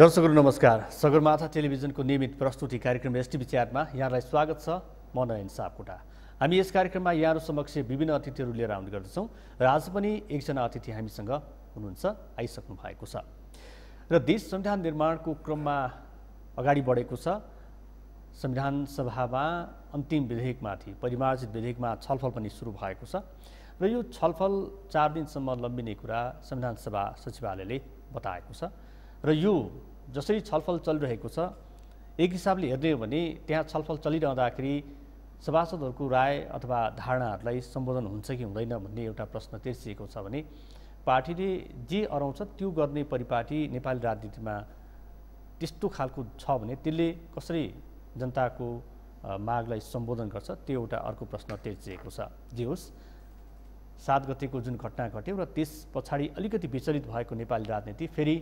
दर्शकहरू नमस्कार सगरमाथा टेलिभिजनको नियमित प्रस्तुति कार्यक्रम एसटिभी च्याटमा यहाँलाई स्वागत छ म नयन सापकोटा हामी यस कार्यक्रममा यहाँहरू समक्ष विभिन्न अतिथिहरू लिएर आउने गर्दछौँ र आज पनि एकजना अतिथि हामीसँग हुनुहुन्छ आइसक्नु भएको छ र देश संविधान निर्माणको क्रममा अगाडि बढेको छ संविधान सभामा अन्तिम विधेयकमाथि परिमार्जित विधेयकमा छलफल पनि सुरु भएको छ र यो छलफल चार दिनसम्म लम्बिने कुरा संविधान सभा सचिवालयले बताएको छ र यो जसरी छलफल चलिरहेको छ एक हिसाबले हेर्ने हो भने त्यहाँ छलफल चलिरहँदाखेरि सभासदहरूको राय अथवा धारणाहरूलाई सम्बोधन हुन्छ कि हुँदैन भन्ने एउटा प्रश्न तेर्सिएको छ भने पार्टीले जे अराउँछ त्यो गर्ने परिपाटी नेपाली राजनीतिमा त्यस्तो खालको छ भने त्यसले कसरी जनताको मागलाई सम्बोधन गर्छ त्यो एउटा अर्को प्रश्न तेर्सिएको छ जे होस् सात गतेको जुन घटना घट्यो र त्यस पछाडि अलिकति विचलित भएको नेपाली राजनीति फेरि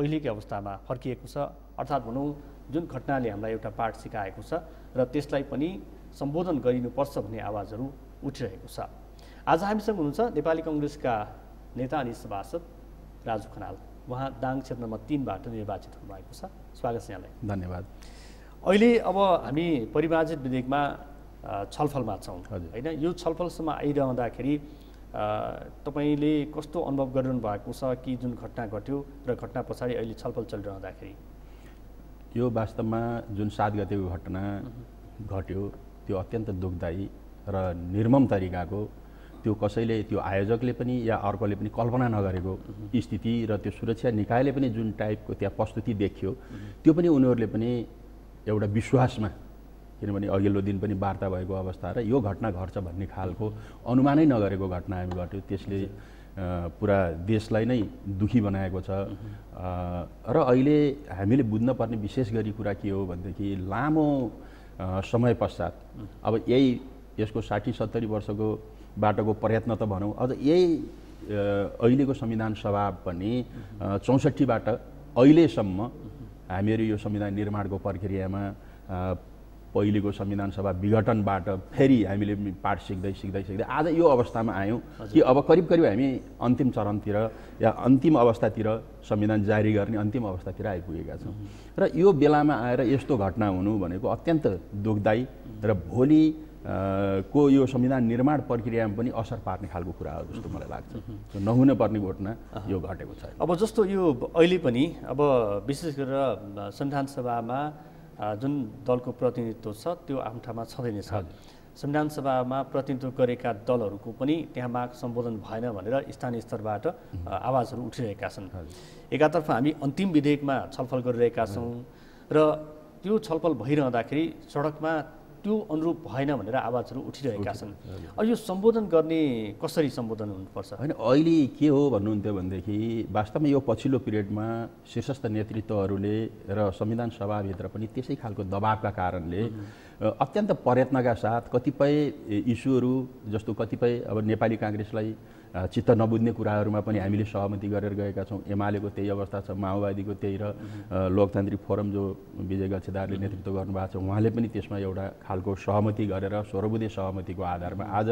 पहिलेकै अवस्थामा फर्किएको छ अर्थात् भनौँ जुन घटनाले हामीलाई एउटा पाठ सिकाएको छ र त्यसलाई पनि सम्बोधन गरिनुपर्छ भन्ने आवाजहरू उठिरहेको छ आज हामीसँग हुनुहुन्छ नेपाली कङ्ग्रेसका नेता अनि सभासद राजु खनाल उहाँ दाङ क्षेत्र नम्बर तिनबाट निर्वाचित हुनुभएको छ स्वागत छ यहाँलाई धन्यवाद अहिले अब हामी परिमार्जित विधेयकमा छलफलमा छौँ होइन यो छलफलसम्म आइरहँदाखेरि तपाईँले कस्तो अनुभव गरिरहनु भएको छ कि जुन घटना घट्यो र घटना पछाडि अहिले छलफल चलिरहँदाखेरि यो वास्तवमा जुन सात गतिको घटना घट्यो त्यो अत्यन्त दुखदायी र निर्मम तरिकाको त्यो कसैले त्यो आयोजकले पनि या अर्कोले पनि कल्पना नगरेको स्थिति र त्यो सुरक्षा निकायले पनि जुन टाइपको त्यहाँ प्रस्तुति देखियो त्यो पनि उनीहरूले पनि एउटा विश्वासमा किनभने अघिल्लो दिन पनि वार्ता भएको अवस्था र यो घटना घट्छ भन्ने खालको अनुमानै नगरेको घटना हामी घट्यौँ त्यसले पुरा देशलाई नै दुखी बनाएको छ र अहिले हामीले बुझ्नपर्ने विशेष गरी कुरा के हो भनेदेखि लामो समय पश्चात अब यही यसको साठी सत्तरी वर्षको बाटोको प्रयत्न त भनौँ अझ यही अहिलेको संविधान सभा पनि चौसठीबाट अहिलेसम्म हामीहरू यो संविधान निर्माणको प्रक्रियामा पहिलेको संविधान सभा विघटनबाट फेरि हामीले पाठ सिक्दै सिक्दै सिक्दै आज यो अवस्थामा आयौँ कि अब करिब करिब हामी अन्तिम चरणतिर या अन्तिम अवस्थातिर संविधान जारी गर्ने अन्तिम अवस्थातिर आइपुगेका छौँ र यो बेलामा आएर यस्तो घटना हुनु भनेको अत्यन्त दुखदायी र भोलि को यो संविधान निर्माण प्रक्रियामा पनि असर पार्ने खालको कुरा हो जस्तो मलाई लाग्छ नहुन पर्ने घटना यो घटेको छ अब जस्तो यो अहिले पनि अब विशेष गरेर संविधान सभामा जुन दलको प्रतिनिधित्व छ त्यो आम ठाउँमा छँदै नै छ संविधान सभामा प्रतिनिधित्व गरेका दलहरूको पनि त्यहाँ माग सम्बोधन भएन भनेर स्थानीय स्तरबाट आवाजहरू उठिरहेका छन् एकातर्फ हामी अन्तिम विधेयकमा छलफल गरिरहेका छौँ र त्यो छलफल भइरहँदाखेरि सडकमा त्यो अनुरूप भएन भनेर आवाजहरू उठिरहेका छन् अनि यो सम्बोधन गर्ने कसरी सम्बोधन हुनुपर्छ होइन अहिले के हो भन्नुहुन्थ्यो भनेदेखि वास्तवमा यो पछिल्लो पिरियडमा शीर्षस्थ नेतृत्वहरूले र संविधान सभाभित्र पनि त्यसै खालको दबावका कारणले अत्यन्त प्रयत्नका साथ कतिपय इस्युहरू जस्तो कतिपय अब नेपाली काङ्ग्रेसलाई चित्त नबुझ्ने कुराहरूमा पनि हामीले सहमति गरेर गएका छौँ एमालेको त्यही अवस्था छ माओवादीको त्यही र लोकतान्त्रिक फोरम जो विजय गच्छेदारले नेतृत्व गर्नुभएको छ उहाँले पनि त्यसमा एउटा खालको सहमति गरेर स्वरबुदे सहमतिको आधारमा आज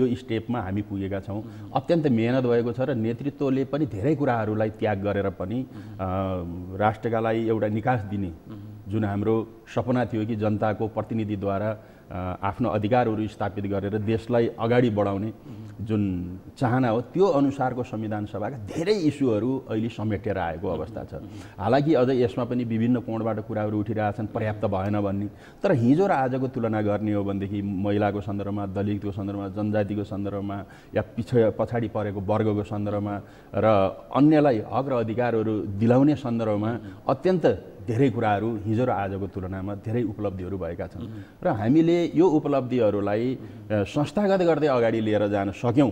यो स्टेपमा हामी पुगेका छौँ अत्यन्त मेहनत भएको छ र नेतृत्वले पनि धेरै कुराहरूलाई त्याग गरेर पनि राष्ट्रका लागि एउटा निकास दिने जुन हाम्रो सपना थियो कि जनताको प्रतिनिधिद्वारा आफ्नो अधिकारहरू स्थापित गरेर देशलाई अगाडि बढाउने जुन चाहना हो त्यो अनुसारको संविधान सभाका धेरै इस्युहरू अहिले समेटेर आएको अवस्था छ हालाकि अझ यसमा पनि विभिन्न कोणबाट कुराहरू उठिरहेछन् पर्याप्त भएन भन्ने तर हिजो र आजको तुलना गर्ने हो भनेदेखि महिलाको सन्दर्भमा दलितको सन्दर्भमा जनजातिको सन्दर्भमा या पिछ पछाडि परेको वर्गको सन्दर्भमा र अन्यलाई हक र अधिकारहरू दिलाउने सन्दर्भमा अत्यन्त धेरै कुराहरू हिजो र आजको तुलनामा धेरै उपलब्धिहरू भएका छन् र हामीले यो उपलब्धिहरूलाई संस्थागत गर्दै अगाडि लिएर जान सक्यौँ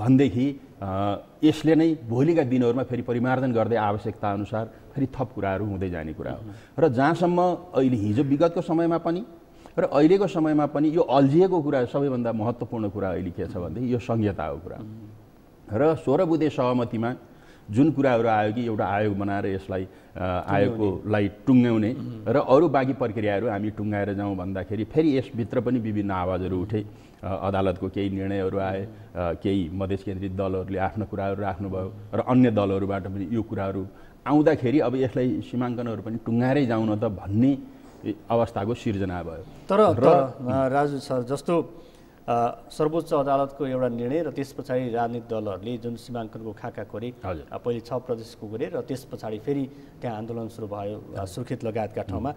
भनेदेखि यसले नै भोलिका दिनहरूमा फेरि परिमार्जन गर्दै आवश्यकता अनुसार फेरि थप कुराहरू हुँदै जाने कुरा हो र जहाँसम्म अहिले हिजो विगतको समयमा पनि र अहिलेको समयमा पनि यो अल्झिएको कुरा सबैभन्दा महत्त्वपूर्ण कुरा अहिले के छ भनेदेखि यो संहिताको कुरा र सोह्र बुधे सहमतिमा जुन कुराहरू आयो कि एउटा आयोग बनाएर यसलाई आयोगकोलाई टुङ्ग्याउने र अरू बाँकी प्रक्रियाहरू हामी टुङ्गाएर जाउँ भन्दाखेरि फेरि यसभित्र पनि विभिन्न आवाजहरू उठे अदालतको केही निर्णयहरू आए केही मधेस केन्द्रित दलहरूले आफ्ना कुराहरू राख्नुभयो र अन्य दलहरूबाट पनि यो कुराहरू आउँदाखेरि अब यसलाई सीमाङ्कनहरू पनि टुङ्गाएरै जाउँ न त भन्ने अवस्थाको सिर्जना भयो तर र राजु सर जस्तो सर्वोच्च अदालतको एउटा निर्णय र त्यस पछाडि राजनीतिक दलहरूले जुन सीमाङ्कनको खाका कोरे पहिले छ प्रदेशको गरे र त्यस पछाडि फेरि त्यहाँ आन्दोलन सुरु भयो सुर्खेत लगायतका ठाउँमा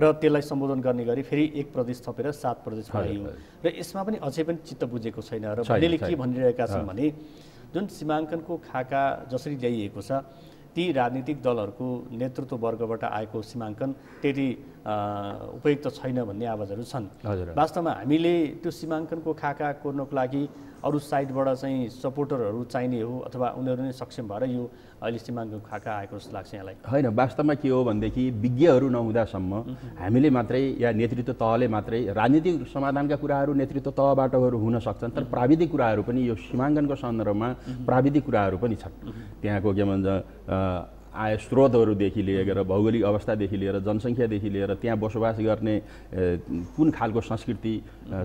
र त्यसलाई सम्बोधन गर्ने गरी फेरि एक प्रदेश थपेर सात प्रदेश भयो र यसमा पनि अझै पनि चित्त बुझेको छैन र मैले के भनिरहेका छन् भने जुन सीमाङ्कनको खाका जसरी ल्याइएको छ ती राजनीतिक दलहरूको नेतृत्ववर्गबाट आएको सीमाङ्कन त्यति उपयुक्त छैन भन्ने आवाजहरू छन् वास्तवमा हामीले त्यो सीमाङ्कनको खाका कोर्नको लागि अरू साइडबाट चाहिँ सपोर्टरहरू चाहिने हो अथवा उनीहरू नै सक्षम भएर यो अहिले सीमाङ्कन खाका आएको जस्तो लाग्छ यहाँलाई होइन वास्तवमा के हो भनेदेखि विज्ञहरू नहुँदासम्म हामीले मात्रै या नेतृत्व तहले मात्रै राजनीतिक समाधानका कुराहरू नेतृत्व तहबाटहरू हुन सक्छन् तर प्राविधिक कुराहरू पनि यो सीमाङ्कनको सन्दर्भमा प्राविधिक कुराहरू पनि छन् त्यहाँको के भन्छ आय स्रोतहरूदेखि लिएर भौगोलिक अवस्थादेखि लिएर जनसङ्ख्यादेखि लिएर त्यहाँ बसोबास गर्ने कुन खालको संस्कृति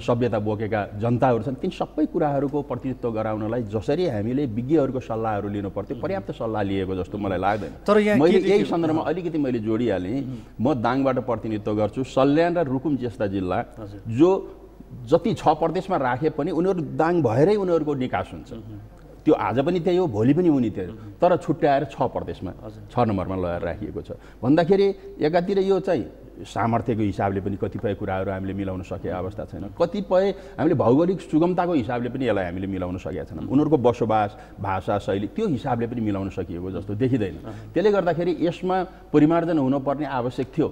सभ्यता बोकेका जनताहरू छन् ती सबै कुराहरूको प्रतिनिधित्व गराउनलाई जसरी हामीले विज्ञहरूको सल्लाहहरू लिनु पर्थ्यो पर्याप्त सल्लाह लिएको जस्तो मलाई लाग्दैन तर मैले यही सन्दर्भमा अलिकति मैले जोडिहालेँ म दाङबाट प्रतिनिधित्व गर्छु सल्यान र रुकुम जस्ता जिल्ला जो जति छ प्रदेशमा राखे पनि उनीहरू दाङ भएरै उनीहरूको निकास हुन्छ त्यो आज पनि त्यही हो भोलि पनि उनी त्यही तर छुट्याएर छ प्रदेशमा छ नम्बरमा लगाएर राखिएको छ भन्दाखेरि एकातिर यो चाहिँ सामर्थ्यको हिसाबले पनि कतिपय कुराहरू हामीले मिलाउन सकेको अवस्था छैन कतिपय हामीले भौगोलिक सुगमताको हिसाबले पनि यसलाई हामीले मिलाउन सकेका छैनौँ उनीहरूको बसोबास भाषा शैली त्यो हिसाबले पनि मिलाउन सकिएको जस्तो देखिँदैन त्यसले गर्दाखेरि यसमा परिमार्जन हुनुपर्ने आवश्यक थियो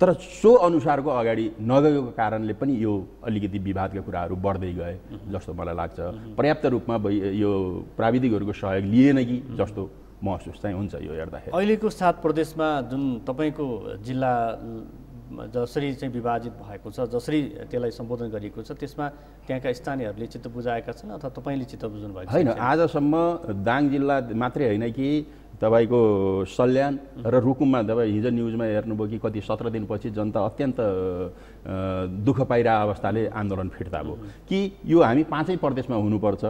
तर सो अनुसारको अगाडि नगएको कारणले पनि यो अलिकति विवादका कुराहरू बढ्दै गए जस्तो मलाई लाग्छ पर्याप्त रूपमा यो प्राविधिकहरूको सहयोग लिएन कि जस्तो महसुस चाहिँ हुन्छ यो हेर्दाखेरि अहिलेको सात प्रदेशमा जुन तपाईँको जिल्ला जसरी चाहिँ विभाजित भएको छ जसरी त्यसलाई सम्बोधन गरिएको छ त्यसमा त्यहाँका स्थानीयहरूले चित्त बुझाएका छन् अथवा तपाईँले चित्त बुझ्नु भएको होइन आजसम्म दाङ जिल्ला मात्रै होइन कि तपाईँको सल्यान र रुकुममा तपाईँ हिजो न्युजमा हेर्नुभयो कि कति सत्र दिनपछि जनता अत्यन्त दुःख पाइरहेको अवस्थाले आन्दोलन फिर्ता भयो कि यो हामी पाँचै प्रदेशमा हुनुपर्छ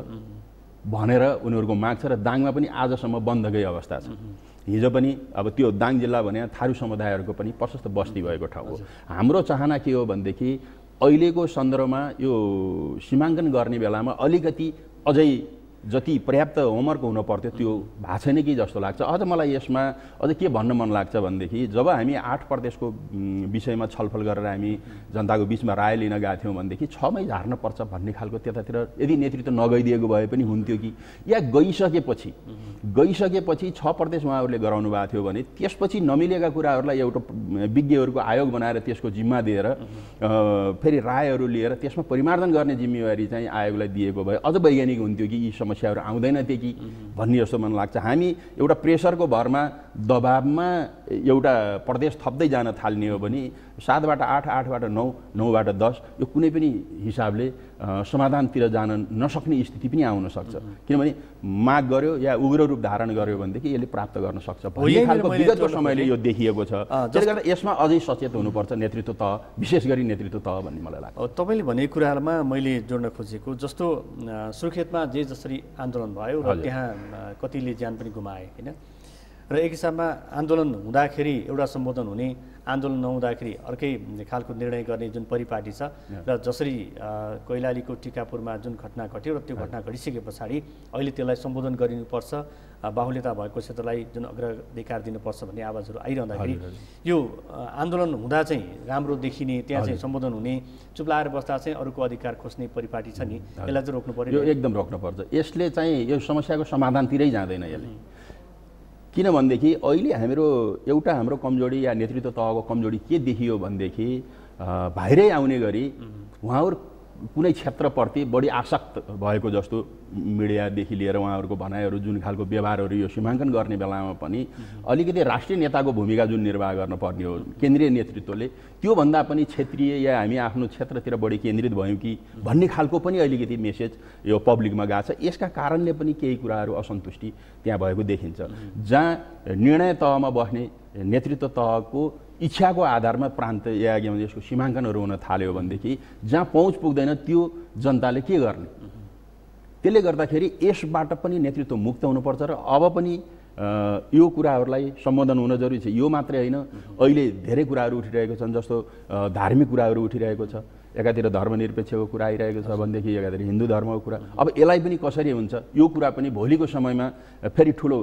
भनेर उनीहरूको माग छ र दाङमा पनि आजसम्म बन्दकै अवस्था छ हिजो पनि अब त्यो दाङ जिल्ला भने थारू समुदायहरूको पनि प्रशस्त बस्ती भएको ठाउँ हो हाम्रो चाहना के हो भनेदेखि अहिलेको सन्दर्भमा यो सीमाङ्कन गर्ने बेलामा अलिकति अझै जति पर्याप्त होमवर्क हुन पर्थ्यो त्यो भएको छैन कि जस्तो लाग्छ अझ मलाई यसमा अझ के भन्न मन लाग्छ भनेदेखि जब हामी आठ प्रदेशको विषयमा छलफल गरेर हामी जनताको बिचमा राय लिन गएको थियौँ भनेदेखि छमै पर्छ भन्ने खालको त्यतातिर यदि नेतृत्व नगइदिएको भए पनि हुन्थ्यो कि या गइसकेपछि गइसकेपछि छ प्रदेश उहाँहरूले गराउनु भएको थियो भने त्यसपछि नमिलेका कुराहरूलाई एउटा विज्ञहरूको आयोग बनाएर त्यसको जिम्मा दिएर फेरि रायहरू लिएर त्यसमा परिमार्जन गर्ने जिम्मेवारी चाहिँ आयोगलाई दिएको भए अझ वैज्ञानिक हुन्थ्यो कि यी समस्या समस्याहरू थिए कि भन्ने जस्तो मन लाग्छ हामी एउटा प्रेसरको भरमा दबाबमा एउटा प्रदेश थप्दै जान थाल्ने हो भने सातबाट आठ आठबाट नौ नौबाट दस यो कुनै पनि हिसाबले समाधानतिर जान नसक्ने स्थिति पनि आउन सक्छ किनभने माग गर्यो या उग्र रूप धारण गर्यो भनेदेखि यसले प्राप्त गर्न सक्छ भन्ने खालको विगतको समयले यो देखिएको छ त्यसले गर्दा यसमा अझै सचेत हुनुपर्छ नेतृत्व तह विशेष गरी नेतृत्व तह भन्ने मलाई लाग्छ तपाईँले भनेको कुरामा मैले जोड्न खोजेको जस्तो सुर्खेतमा जे जसरी आन्दोलन भयो र त्यहाँ कतिले ज्यान पनि गुमाए होइन र एक हिसाबमा आन्दोलन हुँदाखेरि एउटा सम्बोधन हुने आन्दोलन नहुँदाखेरि अर्कै खालको निर्णय गर्ने जुन परिपाटी छ र जसरी कैलालीको टिकापुरमा जुन घटना घट्यो र त्यो घटना घटिसके पछाडि अहिले त्यसलाई सम्बोधन गरिनुपर्छ बाहुल्यता भएको क्षेत्रलाई जुन अग्राधिकार दिनुपर्छ भन्ने आवाजहरू आइरहँदाखेरि यो आन्दोलन हुँदा चाहिँ राम्रो देखिने त्यहाँ चाहिँ सम्बोधन हुने चुप लाएर बस्दा चाहिँ अरूको अधिकार खोज्ने परिपाटी छ नि mm, यसलाई चाहिँ रोक्नु पर्यो यो एकदम पर्छ यसले चाहिँ यो समस्याको समाधानतिरै जाँदैन यसले mm. किनभनेदेखि अहिले हाम्रो एउटा हाम्रो कमजोरी या नेतृत्व तहको कमजोरी के देखियो भनेदेखि बाहिरै आउने गरी उहाँहरू कुनै क्षेत्रप्रति बढी आसक्त भएको जस्तो मिडियादेखि लिएर उहाँहरूको भनाइहरू जुन खालको व्यवहारहरू यो सीमाङ्कन गर्ने बेलामा पनि अलिकति राष्ट्रिय नेताको भूमिका जुन निर्वाह गर्नुपर्ने हो केन्द्रीय नेतृत्वले त्योभन्दा पनि क्षेत्रीय या हामी आफ्नो क्षेत्रतिर बढी केन्द्रित भयौँ कि भन्ने खालको पनि अलिकति मेसेज यो पब्लिकमा गएको छ यसका कारणले पनि केही कुराहरू असन्तुष्टि त्यहाँ भएको देखिन्छ जहाँ निर्णय तहमा बस्ने नेतृत्व तहको इच्छाको आधारमा प्रान्त या यसको सीमाङ्कनहरू हुन थाल्यो भनेदेखि जहाँ पहुँच पुग्दैन त्यो जनताले के गर्ने त्यसले गर्दाखेरि यसबाट पनि नेतृत्व मुक्त हुनुपर्छ र अब पनि यो कुराहरूलाई सम्बोधन हुन जरुरी छ यो मात्रै होइन अहिले धेरै कुराहरू उठिरहेको छन् जस्तो धार्मिक कुराहरू उठिरहेको छ एकातिर धर्मनिरपेक्षको कुरा आइरहेको छ भनेदेखि एकातिर हिन्दू धर्मको कुरा अब यसलाई पनि कसरी हुन्छ यो कुरा पनि भोलिको समयमा फेरि ठुलो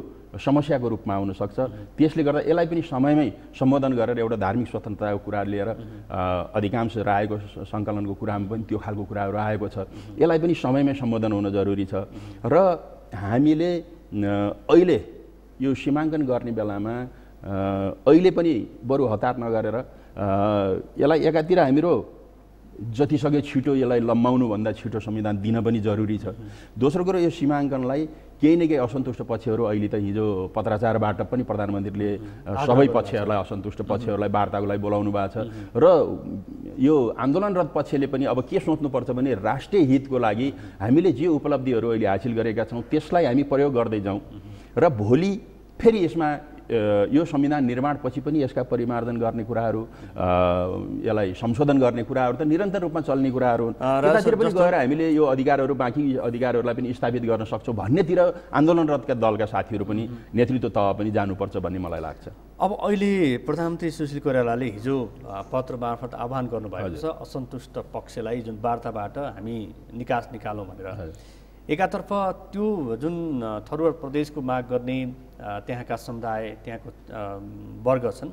समस्याको रूपमा आउनसक्छ त्यसले गर्दा यसलाई पनि समयमै सम्बोधन गरेर एउटा धार्मिक स्वतन्त्रताको कुरा लिएर अधिकांश रायको सङ्कलनको कुरामा पनि त्यो खालको कुराहरू आएको छ यसलाई पनि समयमै सम्बोधन हुन जरुरी छ र हामीले अहिले यो सीमाङ्कन गर्ने बेलामा अहिले पनि बरु हतार नगरेर यसलाई एकातिर हामीहरू जतिसक्यो छिटो यसलाई लम्बाउनुभन्दा छिटो संविधान दिन पनि जरुरी छ दोस्रो कुरो यो सीमाङ्कनलाई केही न केही असन्तुष्ट पक्षहरू अहिले त हिजो पत्राचारबाट पनि प्रधानमन्त्रीले सबै पक्षहरूलाई असन्तुष्ट पक्षहरूलाई वार्ताको लागि बोलाउनु भएको छ र यो आन्दोलनरत पक्षले पनि अब के सोच्नुपर्छ भने राष्ट्रिय हितको लागि हामीले जे उपलब्धिहरू अहिले हासिल गरेका छौँ त्यसलाई हामी प्रयोग गर्दै जाउँ र भोलि फेरि यसमा यो संविधान निर्माणपछि पनि यसका परिमार्जन गर्ने कुराहरू यसलाई संशोधन गर्ने कुराहरू त निरन्तर रूपमा चल्ने कुराहरू हुन् त्यतातिर पनि गएर हामीले यो अधिकारहरू बाँकी अधिकारहरूलाई पनि स्थापित गर्न सक्छौँ भन्नेतिर आन्दोलनरतका दलका साथीहरू पनि नेतृत्व तह पनि जानुपर्छ भन्ने मलाई लाग्छ अब अहिले प्रधानमन्त्री सुशील कोइरालाले हिजो पत्र मार्फत आह्वान गर्नुभएको छ असन्तुष्ट पक्षलाई जुन वार्ताबाट हामी निकास निकालौँ भनेर एकातर्फ त्यो जुन थरुवर प्रदेशको माग गर्ने त्यहाँका समुदाय त्यहाँको वर्ग छन्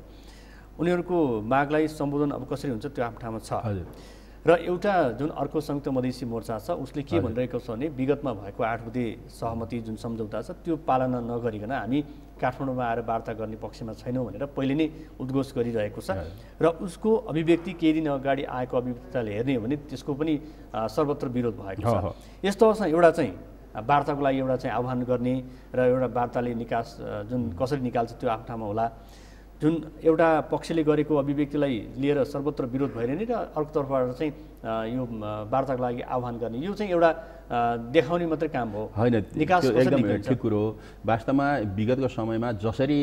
उनीहरूको मागलाई सम्बोधन अब कसरी हुन्छ त्यो आफ्नो ठाउँमा छ र एउटा जुन अर्को संयुक्त मधेसी मोर्चा छ उसले के भनिरहेको छ भने विगतमा भएको आठ बुधे सहमति जुन सम्झौता छ त्यो पालना नगरिकन हामी काठमाडौँमा आएर वार्ता गर्ने पक्षमा छैनौँ भनेर पहिले नै उद्घोष गरिरहेको छ र उसको अभिव्यक्ति केही दिन अगाडि आएको अभिव्यक्तिलाई हेर्ने हो भने त्यसको पनि सर्वत्र विरोध भएको छ यस्तो अवस्था एउटा चाहिँ वार्ताको लागि एउटा चाहिँ आह्वान गर्ने र एउटा वार्ताले निकास जुन कसरी निकाल्छ त्यो आफ्नो ठाउँमा होला जुन एउटा पक्षले गरेको अभिव्यक्तिलाई लिएर सर्वत्र विरोध नि र अर्कोतर्फबाट चाहिँ यो वार्ताको लागि आह्वान गर्ने यो चाहिँ एउटा देखाउने मात्रै काम हो होइन एकदम ठिक कुरो हो वास्तवमा विगतको समयमा जसरी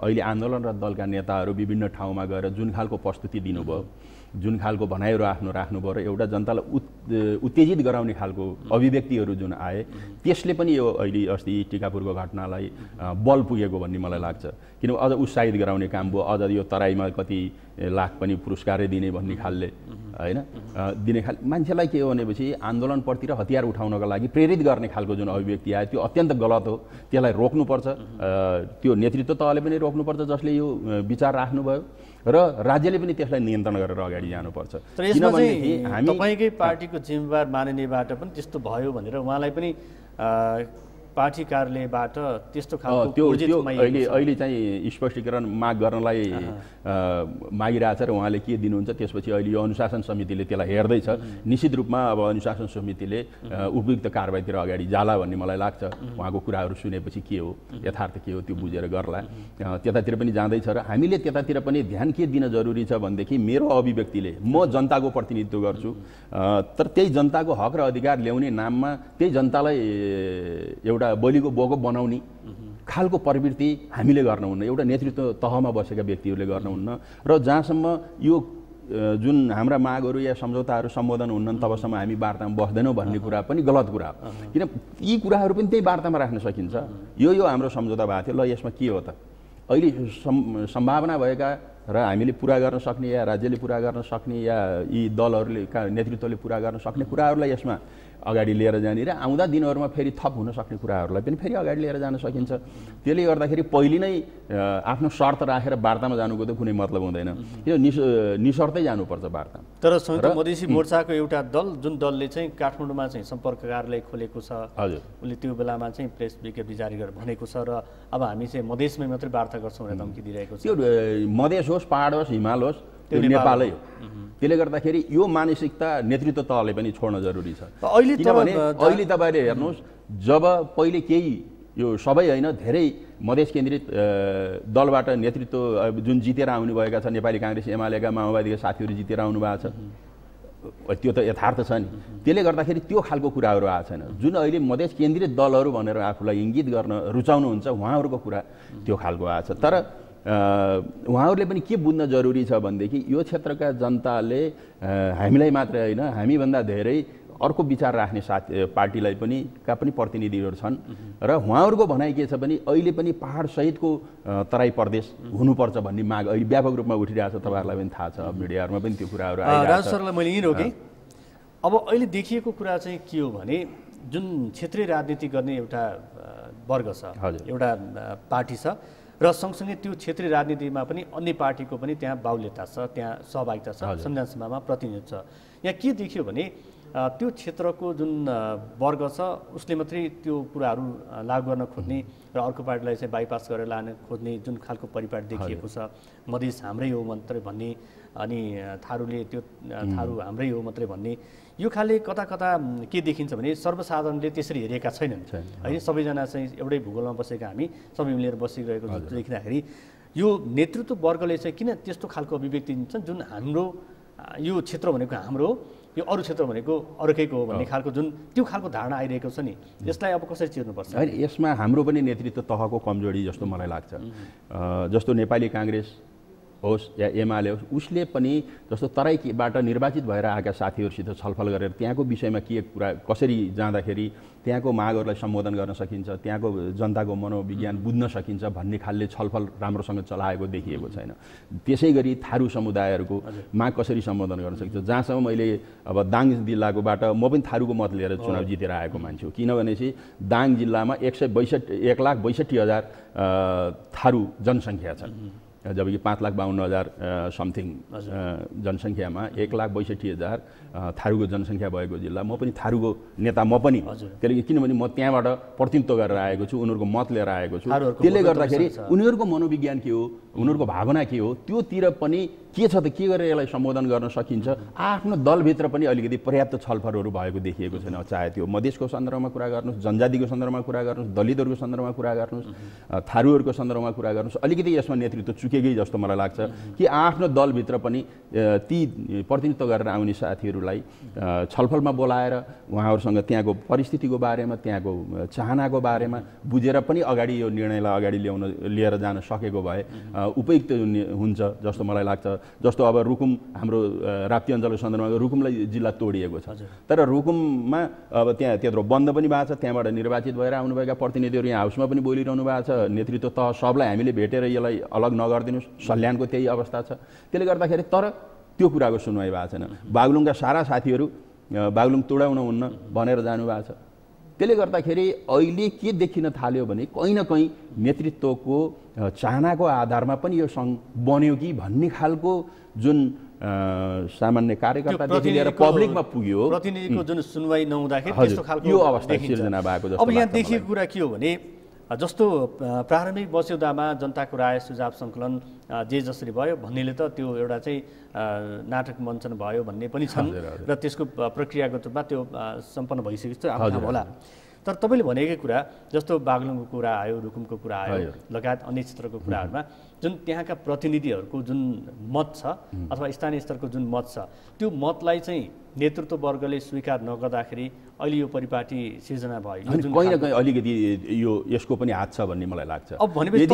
अहिले आन्दोलन र दलका नेताहरू विभिन्न ठाउँमा गएर जुन खालको प्रस्तुति दिनुभयो जुन खालको भनाइहरू आफ्नो राख्नु पऱ्यो एउटा जनतालाई उत् उत्तेजित गराउने खालको अभिव्यक्तिहरू जुन आए त्यसले पनि यो अहिले अस्ति टिकापुरको घटनालाई बल पुगेको भन्ने मलाई लाग्छ किनभने अझ उत्साहित गराउने काम भयो अझ यो तराईमा कति लाख पनि पुरस्कारै दिने भन्ने खालले होइन दिने खाल मान्छेलाई के हो भनेपछि आन्दोलनप्रति र हतियार उठाउनको लागि प्रेरित गर्ने खालको जुन अभिव्यक्ति आयो त्यो अत्यन्त गलत हो त्यसलाई रोक्नुपर्छ त्यो नेतृत्व तहले पनि रोक्नुपर्छ जसले यो विचार राख्नुभयो र राज्यले पनि त्यसलाई नियन्त्रण गरेर अगाडि जानुपर्छ हामी तपाईँकै पार्टीको जिम्मेवार मानिनेबाट पनि त्यस्तो भयो भनेर उहाँलाई पनि पार्टी कार्यालयबाट त्यस्तो खालको त्यो अहिले अहिले चाहिँ स्पष्टीकरण माग गर्नलाई मागिरहेछ र उहाँले के दिनुहुन्छ त्यसपछि अहिले यो अनुशासन समितिले त्यसलाई हेर्दैछ निश्चित रूपमा अब अनुशासन समितिले उपयुक्त कारवाहीतिर अगाडि जाला भन्ने मलाई लाग्छ उहाँको कुराहरू सुनेपछि के हो यथार्थ के हो त्यो बुझेर गर्ला त्यतातिर पनि जाँदैछ र हामीले त्यतातिर पनि ध्यान के दिन जरुरी छ भनेदेखि मेरो अभिव्यक्तिले म जनताको प्रतिनिधित्व गर्छु तर त्यही जनताको हक र अधिकार ल्याउने नाममा त्यही जनतालाई एउटा एउटा बलिको बोको बनाउने खालको प्रवृत्ति हामीले गर्नुहुन्न एउटा नेतृत्व तहमा बसेका व्यक्तिहरूले गर्नुहुन्न र जहाँसम्म यो जुन हाम्रा मागहरू या सम्झौताहरू सम्बोधन हुन्न तबसम्म हामी वार्तामा बस्दैनौँ भन्ने कुरा पनि गलत कुरा हो किन यी कुराहरू पनि त्यही वार्तामा राख्न सकिन्छ यो यो हाम्रो सम्झौता भएको थियो ल यसमा के हो त अहिले सम्भावना भएका र हामीले पुरा गर्न सक्ने या राज्यले पुरा गर्न सक्ने या यी दलहरूले नेतृत्वले पुरा गर्न सक्ने कुराहरूलाई यसमा अगाडि लिएर जाने र आउँदा दिनहरूमा फेरि थप हुन सक्ने कुराहरूलाई पनि फेरि अगाडि लिएर जान सकिन्छ त्यसले गर्दाखेरि पहिले नै आफ्नो शर्त राखेर वार्तामा जानुको त कुनै मतलब हुँदैन यो निस जानुपर्छ वार्ता तर संयुक्त मधेसी मोर्चाको एउटा दल जुन दलले चाहिँ काठमाडौँमा चाहिँ सम्पर्क कार्यालय खोलेको छ हजुर उसले त्यो बेलामा चाहिँ प्रेस विज्ञप्ति जारी गरेर भनेको छ र अब हामी चाहिँ मधेसमै मात्रै वार्ता गर्छौँ भनेर धम्की दिइरहेको छ त्यो मधेस होस् पाहाड होस् हिमाल होस् त्यो नेपालै हो त्यसले गर्दाखेरि यो मानसिकता नेतृत्व तहले पनि छोड्न जरुरी छ अहिले किनभने अहिले तपाईँले हेर्नुहोस् जब पहिले केही यो सबै होइन धेरै मधेस केन्द्रित दलबाट नेतृत्व जुन जितेर आउनुभएका छ नेपाली काङ्ग्रेस एमालेका माओवादीका साथीहरू जितेर आउनुभएको छ त्यो त यथार्थ छ नि त्यसले गर्दाखेरि त्यो खालको कुराहरू आएको छैन जुन अहिले मधेस केन्द्रित दलहरू भनेर आफूलाई इङ्गित गर्न रुचाउनुहुन्छ उहाँहरूको कुरा त्यो खालको आएको छ तर उहाँहरूले पनि के बुझ्न जरुरी छ भनेदेखि यो क्षेत्रका जनताले हामीलाई मात्र होइन हामीभन्दा धेरै अर्को विचार राख्ने साथी पार्टीलाई पनि का पनि प्रतिनिधिहरू छन् र उहाँहरूको भनाइ के छ भने अहिले पनि पाहाडसहितको तराई प्रदेश हुनुपर्छ भन्ने माग अहिले व्यापक रूपमा उठिरहेको छ तपाईँहरूलाई पनि थाहा छ मिडियाहरूमा पनि त्यो कुराहरू राज सरलाई मैले यहीँ रोकेँ अब अहिले देखिएको कुरा चाहिँ के हो भने जुन क्षेत्रीय राजनीति गर्ने एउटा वर्ग छ एउटा पार्टी छ र सँगसँगै त्यो क्षेत्रीय राजनीतिमा पनि अन्य पार्टीको पनि त्यहाँ बाहुल्यता छ त्यहाँ सहभागिता छ संविधान सभामा प्रतिनिधित्व छ यहाँ के देखियो भने त्यो क्षेत्रको जुन वर्ग छ उसले मात्रै त्यो कुराहरू लागू गर्न खोज्ने र अर्को पार्टीलाई चाहिँ बाइपास गरेर लान खोज्ने जुन खालको परिपाटी देखिएको छ मधेस हाम्रै हो मात्रै भन्ने अनि थारूले त्यो थारू हाम्रै हो मात्रै भन्ने यो खाले कता कता के देखिन्छ भने सर्वसाधारणले त्यसरी हेरेका छैनन् होइन सबैजना चाहिँ एउटै भूगोलमा बसेका हामी सबै मिलेर बसिरहेको देखिँदाखेरि यो नेतृत्व वर्गले चाहिँ किन त्यस्तो खालको अभिव्यक्ति दिन्छन् जुन हाम्रो यो क्षेत्र भनेको हाम्रो यो अरू क्षेत्र भनेको अर्कैको हो भन्ने खालको जुन त्यो खालको धारणा आइरहेको छ नि यसलाई अब कसरी चिर्नुपर्छ होइन यसमा हाम्रो पनि नेतृत्व तहको कमजोरी जस्तो मलाई लाग्छ जस्तो नेपाली काङ्ग्रेस होस् या एमाले होस् उसले पनि जस्तो तराईबाट निर्वाचित भएर आएका साथीहरूसित छलफल गरेर त्यहाँको विषयमा के कुरा कसरी जाँदाखेरि त्यहाँको मागहरूलाई सम्बोधन गर्न सकिन्छ त्यहाँको जनताको मनोविज्ञान बुझ्न सकिन्छ भन्ने खालले छलफल राम्रोसँग चलाएको देखिएको छैन त्यसै गरी थारू समुदायहरूको माग कसरी सम्बोधन गर्न सकिन्छ जहाँसम्म मैले अब दाङ जिल्लाकोबाट म पनि थारूको मत लिएर चुनाव जितेर आएको मान्छे हो चाहिँ दाङ जिल्लामा एक सय बैसठी एक लाख बैसठी हजार थारू जनसङ्ख्या छन् जबकि पाँच लाख बाहन्न हजार समथिङ जनसङ्ख्यामा एक लाख बैसठी हजार थारूको जनसङ्ख्या भएको जिल्ला म पनि थारूको नेता म पनि त्यसले किनभने म त्यहाँबाट प्रतिनिधित्व गरेर आएको छु उनीहरूको मत लिएर आएको छु त्यसले गर्दाखेरि उनीहरूको मनोविज्ञान के हो उनीहरूको भावना के हो त्योतिर पनि के छ त के गरेर यसलाई सम्बोधन गर्न सकिन्छ आफ्नो दलभित्र पनि अलिकति पर्याप्त छलफलहरू भएको देखिएको छैन चाहे त्यो मधेसको सन्दर्भमा कुरा गर्नुहोस् जनजातिको सन्दर्भमा कुरा गर्नुहोस् दलितहरूको सन्दर्भमा कुरा गर्नुहोस् थारूहरूको सन्दर्भमा कुरा गर्नुहोस् अलिकति यसमा नेतृत्व झुकेकै जस्तो मलाई लाग्छ कि आफ्नो दलभित्र पनि ती प्रतिनिधित्व गरेर आउने साथीहरूलाई छलफलमा बोलाएर उहाँहरूसँग त्यहाँको परिस्थितिको बारेमा त्यहाँको चाहनाको बारेमा बुझेर पनि अगाडि यो निर्णयलाई अगाडि ल्याउन लिएर जान सकेको भए उपयुक्त हुन्छ जस्तो मलाई लाग्छ जस्तो अब रुकुम हाम्रो राप्ती अञ्चलको सन्दर्भमा रुकुमलाई जिल्ला तोडिएको छ तर रुकुममा अब त्यहाँ त्यत्रो बन्द पनि भएको छ त्यहाँबाट निर्वाचित भएर आउनुभएका प्रतिनिधिहरू यहाँ हाउसमा पनि बोलिरहनु भएको छ नेतृत्व तह सबलाई हामीले भेटेर यसलाई अलग नगर गरिदिनुहोस् सल्यानको त्यही अवस्था छ त्यसले गर्दाखेरि तर त्यो कुराको सुनवाई भएको छैन बागलुङका सारा साथीहरू बागलुङ तोडाउन हुन्न भनेर जानुभएको छ त्यसले गर्दाखेरि अहिले के देखिन थाल्यो भने कहीँ न कहीँ नेतृत्वको चाहनाको आधारमा पनि यो सङ्घ बन्यो कि भन्ने खालको जुन सामान्य कार्यकर्तादेखि लिएर पब्लिकमा पुग्यो प्रतिनिधिको जुन सुनवाई नहुँदाखेरि यो अवस्था सिर्जना भएको अब यहाँ देखिएको कुरा के हो भने जस्तो प्रारम्भिक बस्यौदामा जनताको राय सुझाव सङ्कलन जे जसरी भयो भन्नेले त त्यो एउटा चाहिँ नाटक मञ्चन भयो भन्ने पनि छन् र त्यसको प्रक्रियागत रूपमा त्यो सम्पन्न भइसके जस्तो आउँछ होला तर तपाईँले भनेकै कुरा जस्तो बागलुङको कुरा आयो रुकुमको कुरा आयो लगायत अन्य क्षेत्रको कुराहरूमा जुन त्यहाँका प्रतिनिधिहरूको जुन मत छ अथवा स्थानीय स्तरको जुन मत छ त्यो मतलाई चाहिँ नेतृत्ववर्गले स्वीकार नगर्दाखेरि अहिले यो परिपाटी सिर्जना भयो कहीँ न कहीँ अलिकति यो यसको पनि हात छ भन्ने मलाई लाग्छ अब भनेपछि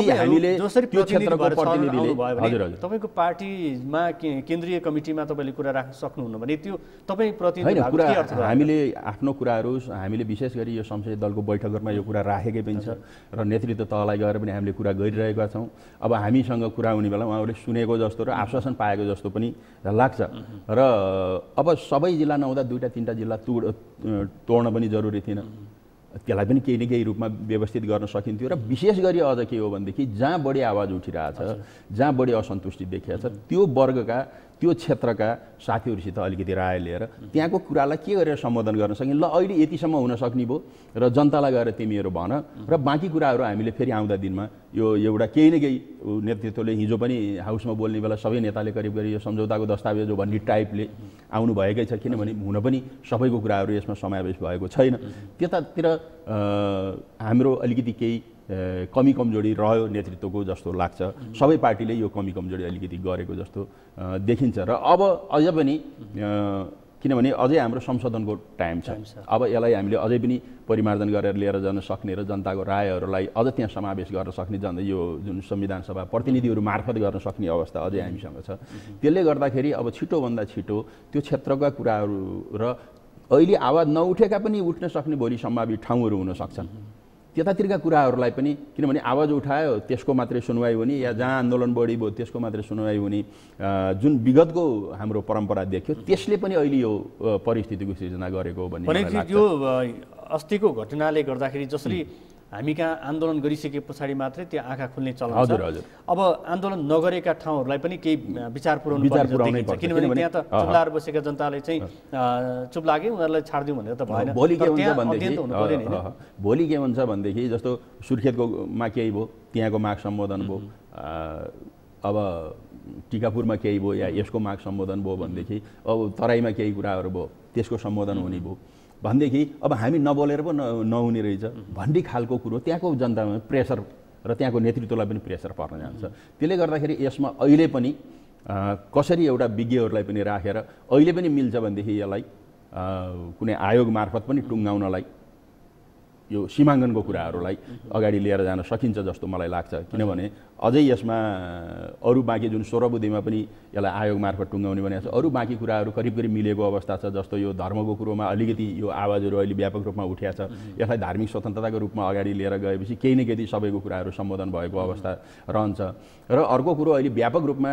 तपाईँको पार्टीमा केन्द्रीय कमिटीमा तपाईँले कुरा राख्न सक्नुहुन्न भने त्यो तपाईँ प्रतिनिधि हामीले आफ्नो कुराहरू हामीले विशेष गरी यो संसदीय दलको बैठकहरूमा यो कुरा राखेकै पनि छ र नेतृत्व तहलाई गएर पनि हामीले कुरा गरिरहेका छौँ अब हामी हामीसँग कुरा हुने बेला उहाँहरूले सुनेको जस्तो र आश्वासन पाएको जस्तो पनि लाग्छ र अब सबै जिल्ला नहुँदा दुईवटा तिनवटा जिल्ला तोड तोड्न पनि जरुरी थिएन त्यसलाई पनि केही न केही रूपमा व्यवस्थित गर्न सकिन्थ्यो र विशेष गरी अझ के हो भनेदेखि जहाँ बढी आवाज उठिरहेछ जहाँ बढी असन्तुष्टि देखिरहेछ त्यो वर्गका त्यो क्षेत्रका साथीहरूसित अलिकति राय लिएर त्यहाँको कुरालाई के गरेर सम्बोधन गर्न सकिन् ल अहिले यतिसम्म हुन सक्ने भयो र जनतालाई गएर तिमीहरू भन र बाँकी कुराहरू हामीले फेरि आउँदा दिनमा यो एउटा केही न केही नेतृत्वले हिजो पनि हाउसमा बोल्ने बेला सबै नेताले करिब गरी यो सम्झौताको दस्तावेज हो भन्ने टाइपले आउनु भएकै छ किनभने हुन पनि सबैको कुराहरू यसमा समावेश भएको छैन त्यतातिर हाम्रो अलिकति केही कमी कमजोरी रह्यो नेतृत्वको जस्तो लाग्छ सबै पार्टीले यो कमी कमजोरी अलिकति गरेको जस्तो देखिन्छ र अब अझ पनि किनभने अझै हाम्रो संशोधनको टाइम छ अब यसलाई हामीले अझै पनि परिमार्जन गरेर लिएर जान सक्ने र जनताको रायहरूलाई अझ त्यहाँ समावेश गर्न सक्ने जन यो जुन संविधान सभा प्रतिनिधिहरू मार्फत गर्न सक्ने अवस्था अझै हामीसँग छ त्यसले गर्दाखेरि अब छिटोभन्दा छिटो त्यो क्षेत्रका कुराहरू र अहिले आवाज नउठेका पनि उठ्न सक्ने भोलि सम्भावित ठाउँहरू हुन सक्छन् त्यतातिरका कुराहरूलाई पनि किनभने आवाज उठायो त्यसको मात्रै सुनवाई हुने या जहाँ आन्दोलन बढी भयो त्यसको मात्रै सुनवाई हुने जुन विगतको हाम्रो परम्परा देख्यो त्यसले पनि अहिले यो परिस्थितिको सृजना गरेको भन्ने यो अस्तिको घटनाले गर्दाखेरि जसरी हामी कहाँ आन्दोलन गरिसके पछाडि मात्रै त्यो आँखा खुल्ने चलन हजुर हजुर अब आन्दोलन नगरेका ठाउँहरूलाई पनि केही विचार पुऱ्याउनु देखिन्छ किनभने त्यहाँ त चुप्लाएर बसेका जनताले चाहिँ चुप लाग्यो उनीहरूलाई छाडिदिउँ भनेर त भएन भोलि के हुन्छ भनेदेखि भोलि के हुन्छ भनेदेखि जस्तो सुर्खेतकोमा केही भयो त्यहाँको माग सम्बोधन भयो अब टिकापुरमा केही भयो या यसको माग सम्बोधन भयो भनेदेखि अब तराईमा केही कुराहरू भयो त्यसको सम्बोधन हुने भयो भनेदेखि अब हामी नबोलेर पो नहुने रहेछ भन्ने खालको कुरो त्यहाँको जनतामा प्रेसर र त्यहाँको नेतृत्वलाई पनि प्रेसर पर्न जान्छ त्यसले गर्दाखेरि यसमा अहिले पनि कसरी एउटा विज्ञहरूलाई पनि राखेर अहिले पनि मिल्छ भनेदेखि यसलाई कुनै आयोग मार्फत पनि टुङ्गाउनलाई यो सीमाङ्गनको कुराहरूलाई अगाडि लिएर जान सकिन्छ जस्तो मलाई लाग्छ किनभने अझै यसमा अरू बाँकी जुन बुद्धिमा पनि यसलाई आयोग मार्फत टुङ्गाउने भनेको छ अरू बाँकी कुराहरू करिब करिब मिलेको अवस्था छ जस्तो यो धर्मको कुरोमा अलिकति यो आवाजहरू अहिले व्यापक रूपमा उठ्या छ यसलाई धार्मिक स्वतन्त्रताको रूपमा अगाडि लिएर गएपछि केही न केही सबैको कुराहरू सम्बोधन भएको अवस्था रहन्छ र अर्को कुरो अहिले व्यापक रूपमा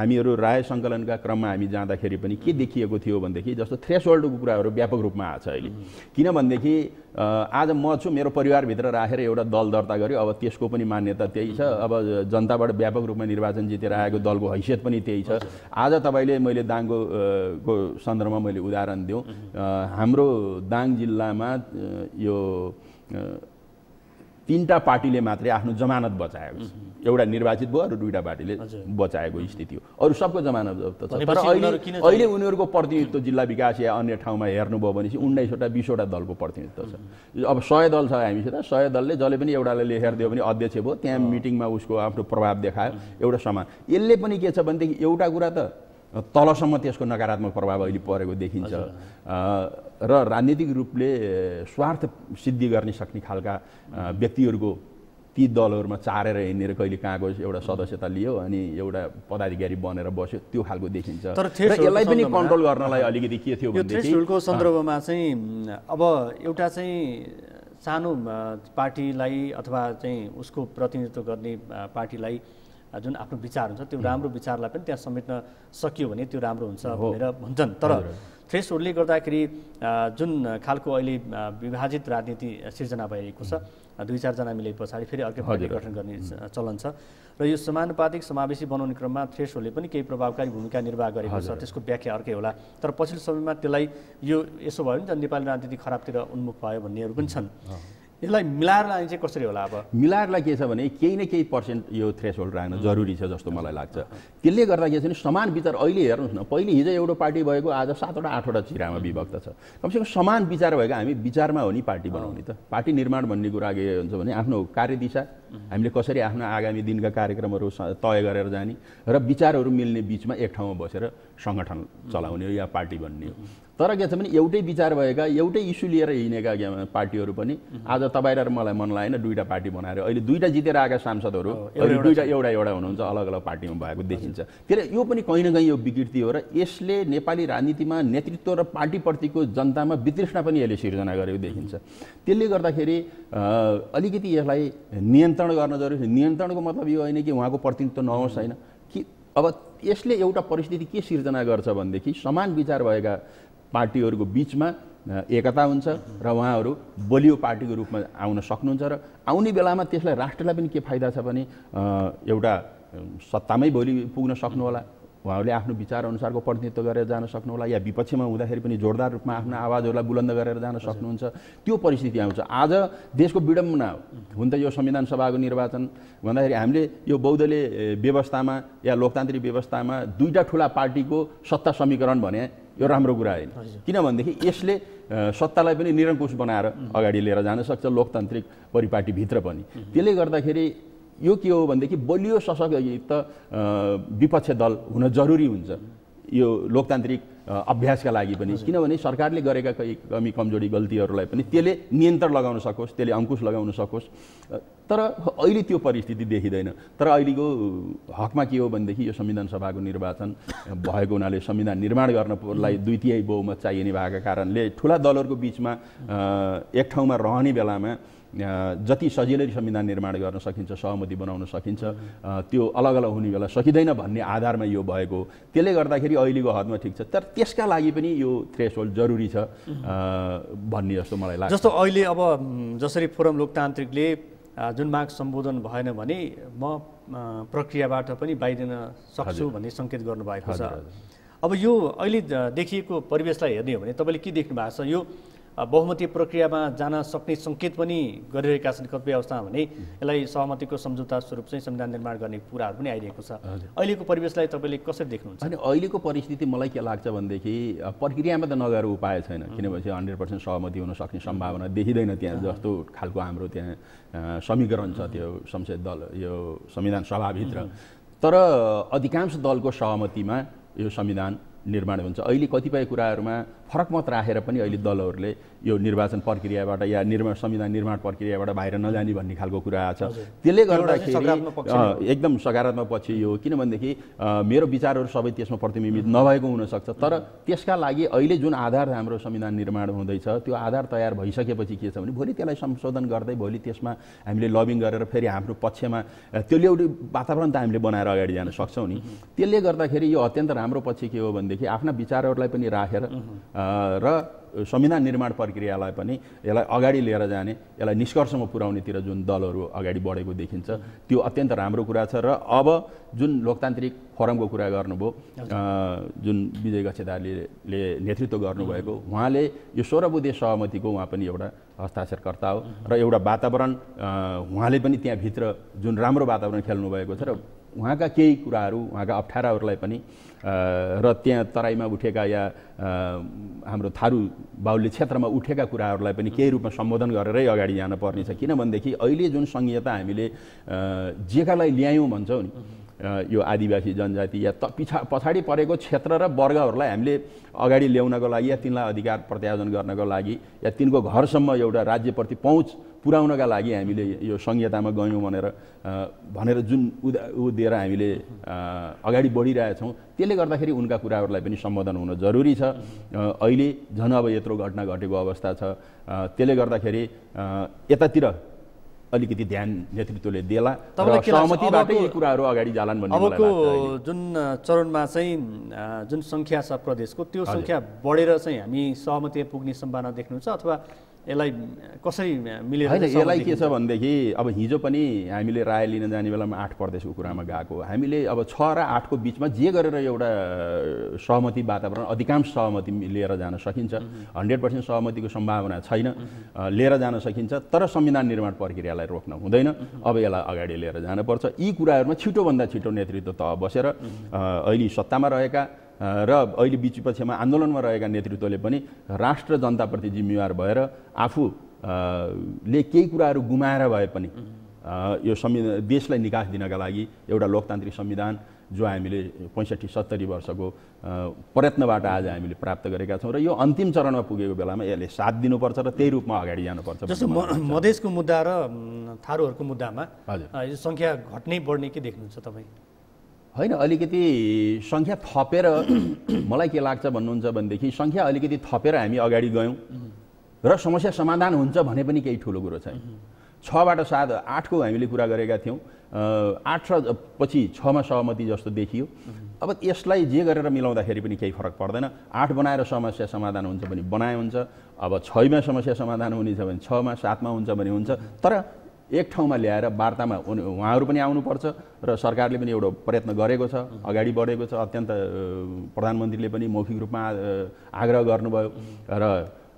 हामीहरू राय सङ्कलनका क्रममा हामी जाँदाखेरि पनि के देखिएको थियो भनेदेखि जस्तो थ्रेसोल्डको कुराहरू व्यापक रूपमा आएको छ अहिले किनभनेदेखि आज म छु मेरो परिवारभित्र राखेर एउटा दल दर्ता गऱ्यो अब त्यसको पनि मान्यता त्यही छ अब जनताबाट व्यापक रूपमा निर्वाचन जितेर आएको दलको हैसियत पनि त्यही छ आज तपाईँले मैले दाङको को सन्दर्भमा मैले उदाहरण दिउँ हाम्रो दाङ जिल्लामा यो तिनवटा पार्टीले मात्रै आफ्नो जमानत बचाएको छ एउटा निर्वाचित भयो अरू दुईवटा पार्टीले बचाएको स्थिति हो अरू सबको जमानत जब्त छ तर अहिले अहिले उनीहरूको प्रतिनिधित्व जिल्ला विकास या अन्य ठाउँमा हेर्नुभयो चाहिँ उन्नाइसवटा बिसवटा दलको प्रतिनिधित्व छ अब सय दल छ हामीसित सय दलले जसले पनि एउटालाई लेखेर दियो भने अध्यक्ष भयो त्यहाँ मिटिङमा उसको आफ्नो प्रभाव देखायो एउटा समान यसले पनि के छ भनेदेखि एउटा कुरा त तलसम्म त्यसको नकारात्मक प्रभाव अहिले परेको देखिन्छ र राजनीतिक रूपले स्वार्थ सिद्धि गर्ने सक्ने खालका व्यक्तिहरूको ती दलहरूमा चारेर हिँडेर कहिले कहाँ एउटा सदस्यता लियो अनि एउटा पदाधिकारी बनेर बस्यो त्यो खालको देखिन्छ तर यसलाई पनि कन्ट्रोल गर्नलाई अलिकति के थियो थ्रेसहोल्डको सन्दर्भमा चाहिँ अब एउटा चाहिँ सानो पार्टीलाई अथवा चाहिँ उसको प्रतिनिधित्व गर्ने पार्टीलाई जुन आफ्नो विचार हुन्छ त्यो राम्रो विचारलाई पनि त्यहाँ समेट्न सकियो भने त्यो राम्रो हुन्छ भनेर भन्छन् तर थ्रेसहरूले गर्दाखेरि जुन खालको अहिले विभाजित राजनीति सिर्जना भइरहेको छ दुई चारजना मिले पछाडि फेरि अर्कै पार्टी गठन गर्ने चलन छ र यो समानुपातिक समावेशी बनाउने क्रममा थ्रेसहरूले पनि केही प्रभावकारी भूमिका निर्वाह गरेको छ त्यसको व्याख्या अर्कै होला तर पछिल्लो समयमा त्यसलाई यो यसो भयो भने त नेपाली राजनीति खराबतिर उन्मुख भयो भन्नेहरू पनि छन् यसलाई मिलाएर लाने चाहिँ कसरी होला अब मिलाएर के छ भने केही न केही पर्सेन्ट यो थ्रेस होल्ड राख्न जरुरी छ जस्तो मलाई लाग्छ त्यसले गर्दा के छ भने समान विचार अहिले हेर्नुहोस् न पहिले हिजो एउटा पार्टी भएको आज सातवटा आठवटा चिरामा विभक्त छ कमसेकम समान विचार भएको हामी विचारमा हो नि पार्टी बनाउने त पार्टी निर्माण भन्ने कुरा के हुन्छ भने आफ्नो कार्यदिशा हामीले कसरी आफ्नो आगामी दिनका कार्यक्रमहरू तय गरेर जाने र विचारहरू मिल्ने बिचमा एक ठाउँमा बसेर सङ्गठन चलाउने हो या पार्टी बन्ने हो तर के छ भने एउटै विचार भएका एउटै इस्यु लिएर हिँडेका पार्टीहरू पनि आज तपाईँ र मलाई मन लागेन दुईवटा पार्टी बनाएर अहिले दुईवटा जितेर आएका सांसदहरू अहिले दुईवटा एउटा एउटा हुनुहुन्छ अलग अलग पार्टीमा भएको देखिन्छ त्यसले यो पनि कहीँ न कहीँ यो विकृति हो र यसले नेपाली राजनीतिमा नेतृत्व र पार्टीप्रतिको जनतामा वितृष्णा पनि यसले सिर्जना गरेको देखिन्छ त्यसले गर्दाखेरि अलिकति यसलाई नियन्त्रण गर्न जरुरी छ नियन्त्रणको मतलब यो होइन कि उहाँको प्रतिनिधित्व नहोस् होइन कि अब यसले एउटा परिस्थिति के सिर्जना गर्छ भनेदेखि समान विचार भएका पार्टीहरूको बिचमा एकता हुन्छ र उहाँहरू बलियो पार्टीको रूपमा आउन सक्नुहुन्छ र आउने बेलामा त्यसलाई राष्ट्रलाई पनि के फाइदा छ भने एउटा सत्तामै भोलि पुग्न होला उहाँहरूले आफ्नो विचार अनुसारको प्रतिनिधित्व गरेर जान सक्नुहोला या विपक्षमा हुँदाखेरि पनि जोरदार रूपमा आफ्नो आवाजहरूलाई बुलन्द गरेर जान सक्नुहुन्छ त्यो परिस्थिति आउँछ आज देशको विडम्बना हो हुन त यो संविधान सभाको निर्वाचन भन्दाखेरि हामीले यो बौद्धले व्यवस्थामा या लोकतान्त्रिक व्यवस्थामा दुईवटा ठुला पार्टीको सत्ता समीकरण भने यो राम्रो कुरा होइन किनभनेदेखि यसले सत्तालाई पनि निरङ्कुश बनाएर अगाडि लिएर जान सक्छ लोकतान्त्रिक परिपाटीभित्र पनि त्यसले गर्दाखेरि यो के हो भनेदेखि बलियो सशक्त विपक्ष दल हुन जरुरी हुन्छ यो लोकतान्त्रिक अभ्यासका लागि पनि किनभने सरकारले गरेका कमी कमजोरी गल्तीहरूलाई पनि त्यसले नियन्त्रण लगाउन सकोस् त्यसले अङ्कुश लगाउन सकोस् तर अहिले त्यो परिस्थिति देखिँदैन तर अहिलेको हकमा के हो भनेदेखि यो संविधान सभाको निर्वाचन भएको हुनाले संविधान निर्माण गर्नलाई दुई तिहाई बहुमत चाहिने भएको कारणले ठुला दलहरूको बिचमा एक ठाउँमा रहने बेलामा जति सजिलै संविधान निर्माण गर्न सकिन्छ सहमति बनाउन सकिन्छ त्यो अलग अलग हुने बेला सकिँदैन भन्ने आधारमा यो भएको त्यसले गर्दाखेरि अहिलेको हदमा ठिक छ तर त्यसका लागि पनि यो थ्रेस जरुरी छ भन्ने जस्तो मलाई लाग्छ जस्तो अहिले अब जसरी फोरम लोकतान्त्रिकले जुन माग सम्बोधन भएन भने म प्रक्रियाबाट पनि बाहिरिन सक्छु भन्ने सङ्केत गर्नुभएको छ अब यो अहिले देखिएको परिवेशलाई हेर्ने हो भने तपाईँले के देख्नु भएको छ यो बहुमती प्रक्रियामा जान सक्ने सङ्केत पनि गरिरहेका छन् कतिपय अवस्थामा भने यसलाई सहमतिको सम्झौता स्वरूप चाहिँ संविधान निर्माण गर्ने कुराहरू पनि आइरहेको छ अहिलेको परिवेशलाई तपाईँले कसरी देख्नुहुन्छ अनि अहिलेको परिस्थिति मलाई के लाग्छ भनेदेखि प्रक्रियामा त नगएर उपाय छैन किनभने हन्ड्रेड पर्सेन्ट सहमति हुन सक्ने सम्भावना देखिँदैन त्यहाँ जस्तो खालको हाम्रो त्यहाँ समीकरण छ त्यो संसद दल यो संविधान सभाभित्र तर अधिकांश दलको सहमतिमा यो संविधान निर्माण हुन्छ अहिले कतिपय कुराहरूमा फरक मत राखेर पनि अहिले दलहरूले यो निर्वाचन प्रक्रियाबाट या निर्माण संविधान निर्माण प्रक्रियाबाट बाहिर नजाने भन्ने खालको कुरा आएको छ त्यसले गर्दाखेरि एकदम सकारात्मक पक्ष यो किनभनेदेखि मेरो विचारहरू सबै त्यसमा प्रतिबिम्बित नभएको हुनसक्छ तर त्यसका लागि अहिले जुन आधार हाम्रो संविधान निर्माण हुँदैछ त्यो आधार तयार भइसकेपछि के छ भने भोलि त्यसलाई संशोधन गर्दै भोलि त्यसमा हामीले लबिङ गरेर फेरि हाम्रो पक्षमा त्यो एउटा वातावरण त हामीले बनाएर अगाडि जान सक्छौँ नि त्यसले गर्दाखेरि यो अत्यन्त राम्रो पक्ष के हो भनेदेखि आफ्ना विचारहरूलाई पनि राखेर र संविधान निर्माण प्रक्रियालाई पनि यसलाई अगाडि लिएर जाने यसलाई निष्कर्षमा पुर्याउनेतिर जुन दलहरू अगाडि बढेको देखिन्छ त्यो अत्यन्त राम्रो कुरा छ र अब जुन लोकतान्त्रिक फोरमको कुरा गर्नुभयो जुन विजय गच्छेदारले नेतृत्व गर्नुभएको उहाँले यो सोह्र बुधे सहमतिको उहाँ पनि एउटा हस्ताक्षरकर्ता हो र एउटा वातावरण उहाँले पनि त्यहाँभित्र जुन राम्रो वातावरण खेल्नुभएको छ र उहाँका केही कुराहरू उहाँका अप्ठ्याराहरूलाई पनि र त्यहाँ तराईमा उठेका या हाम्रो थारू बाहुल्य क्षेत्रमा उठेका कुराहरूलाई पनि केही रूपमा सम्बोधन गरेरै अगाडि जान पर्नेछ किनभनेदेखि अहिले जुन सङ्घीयता हामीले जेकालाई ल्यायौँ भन्छौँ नि यो आदिवासी जनजाति या त पिछा पछाडि परेको क्षेत्र र वर्गहरूलाई हामीले अगाडि ल्याउनको लागि या तिनलाई अधिकार प्रत्यार्जन गर्नको लागि या तिनको घरसम्म एउटा राज्यप्रति पहुँच पुर्याउनका लागि हामीले यो संहितामा गयौँ भनेर भनेर जुन उदा ऊ दिएर हामीले अगाडि बढिरहेछौँ त्यसले गर्दाखेरि उनका कुराहरूलाई पनि सम्बोधन हुन जरुरी छ अहिले झन् अब यत्रो घटना घटेको अवस्था छ त्यसले गर्दाखेरि यतातिर अलिकति ध्यान नेतृत्वले दिएला सहमतिबाटै यी कुराहरू अगाडि जालान् भन्ने अबको जुन चरणमा चाहिँ जुन सङ्ख्या छ प्रदेशको त्यो सङ्ख्या बढेर चाहिँ हामी सहमति पुग्ने सम्भावना देख्नुहुन्छ अथवा यसलाई कसरी मिलेर होइन यसलाई के छ भनेदेखि अब हिजो पनि हामीले राय लिन जाने बेलामा आठ प्रदेशको कुरामा गएको हामीले अब छ र आठको बिचमा जे गरेर एउटा सहमति वातावरण अधिकांश सहमति लिएर जान सकिन्छ हन्ड्रेड पर्सेन्ट सहमतिको सम्भावना छैन लिएर जान सकिन्छ तर संविधान निर्माण प्रक्रियालाई रोक्न हुँदैन अब यसलाई अगाडि लिएर जानुपर्छ यी कुराहरूमा छिटोभन्दा छिटो नेतृत्व तह बसेर अहिले सत्तामा रहेका र अहिले विपक्षमा आन्दोलनमा रहेका नेतृत्वले पनि राष्ट्र जनताप्रति जिम्मेवार भएर आफू ले केही कुराहरू गुमाएर भए पनि यो संविधान देशलाई निकास दिनका लागि एउटा लोकतान्त्रिक संविधान जो हामीले पैँसठी सत्तरी वर्षको प्रयत्नबाट आज हामीले प्राप्त गरेका छौँ र यो अन्तिम चरणमा पुगेको बेलामा यसले साथ दिनुपर्छ र त्यही रूपमा अगाडि जानुपर्छ जस्तो मधेसको मुद्दा र थारूहरूको मुद्दामा हजुर सङ्ख्या घट्नै बढ्ने के देख्नुहुन्छ तपाईँ होइन अलिकति सङ्ख्या थपेर मलाई के लाग्छ भन्नुहुन्छ भनेदेखि सङ्ख्या अलिकति थपेर हामी अगाडि गयौँ र समस्या समाधान हुन्छ भने पनि केही ठुलो कुरो छैन छबाट सात आठको हामीले कुरा गरेका थियौँ आठ र पछि छमा सहमति जस्तो देखियो अब यसलाई जे गरेर मिलाउँदाखेरि पनि केही फरक पर्दैन आठ बनाएर समस्या समाधान हुन्छ भने बनाए हुन्छ अब छैमा समस्या समाधान हुनेछ भने छमा सातमा हुन्छ भने हुन्छ तर एक ठाउँमा ल्याएर वार्तामा उहाँहरू पनि आउनुपर्छ र सरकारले पनि एउटा प्रयत्न गरेको छ अगाडि बढेको छ अत्यन्त प्रधानमन्त्रीले पनि मौखिक रूपमा आग्रह गर्नुभयो र